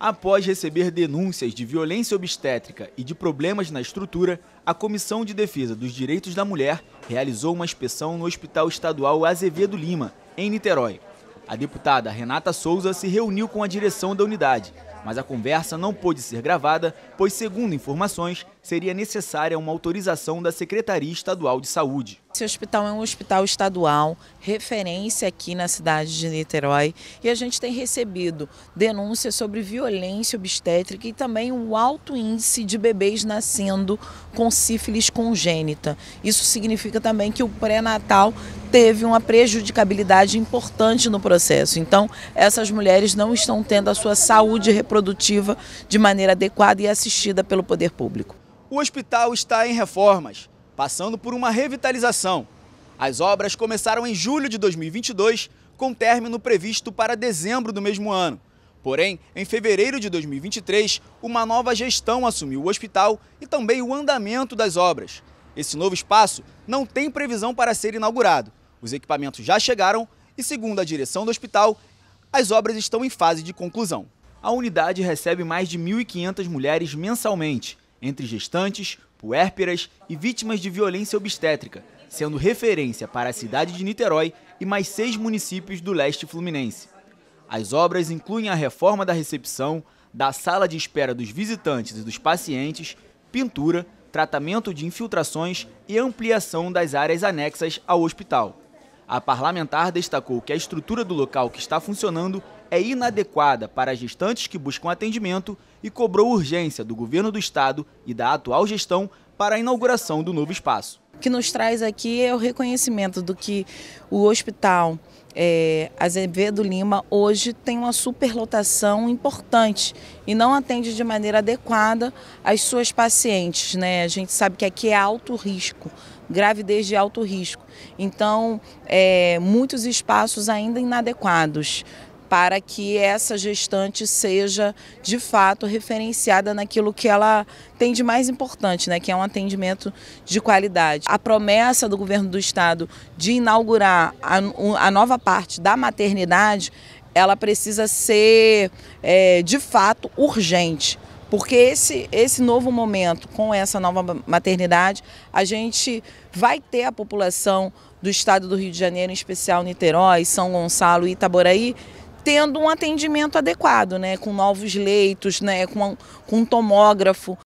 Após receber denúncias de violência obstétrica e de problemas na estrutura, a Comissão de Defesa dos Direitos da Mulher realizou uma inspeção no Hospital Estadual Azevedo Lima, em Niterói. A deputada Renata Souza se reuniu com a direção da unidade mas a conversa não pôde ser gravada, pois, segundo informações, seria necessária uma autorização da Secretaria Estadual de Saúde. Esse hospital é um hospital estadual, referência aqui na cidade de Niterói, e a gente tem recebido denúncias sobre violência obstétrica e também o alto índice de bebês nascendo com sífilis congênita. Isso significa também que o pré-natal teve uma prejudicabilidade importante no processo. Então, essas mulheres não estão tendo a sua saúde repartida produtiva de maneira adequada e assistida pelo poder público. O hospital está em reformas, passando por uma revitalização. As obras começaram em julho de 2022, com término previsto para dezembro do mesmo ano. Porém, em fevereiro de 2023, uma nova gestão assumiu o hospital e também o andamento das obras. Esse novo espaço não tem previsão para ser inaugurado. Os equipamentos já chegaram e, segundo a direção do hospital, as obras estão em fase de conclusão a unidade recebe mais de 1.500 mulheres mensalmente, entre gestantes, puérperas e vítimas de violência obstétrica, sendo referência para a cidade de Niterói e mais seis municípios do leste fluminense. As obras incluem a reforma da recepção, da sala de espera dos visitantes e dos pacientes, pintura, tratamento de infiltrações e ampliação das áreas anexas ao hospital. A parlamentar destacou que a estrutura do local que está funcionando é inadequada para gestantes que buscam atendimento e cobrou urgência do governo do estado e da atual gestão para a inauguração do novo espaço. O que nos traz aqui é o reconhecimento do que o hospital é, Azevedo Lima hoje tem uma superlotação importante e não atende de maneira adequada as suas pacientes. Né? A gente sabe que aqui é alto risco, gravidez de alto risco. Então, é, muitos espaços ainda inadequados para que essa gestante seja de fato referenciada naquilo que ela tem de mais importante, né, que é um atendimento de qualidade. A promessa do governo do estado de inaugurar a, a nova parte da maternidade, ela precisa ser é, de fato urgente. Porque esse, esse novo momento, com essa nova maternidade, a gente vai ter a população do estado do Rio de Janeiro, em especial Niterói, São Gonçalo e Itaboraí, tendo um atendimento adequado, né, com novos leitos, né, com, com um tomógrafo.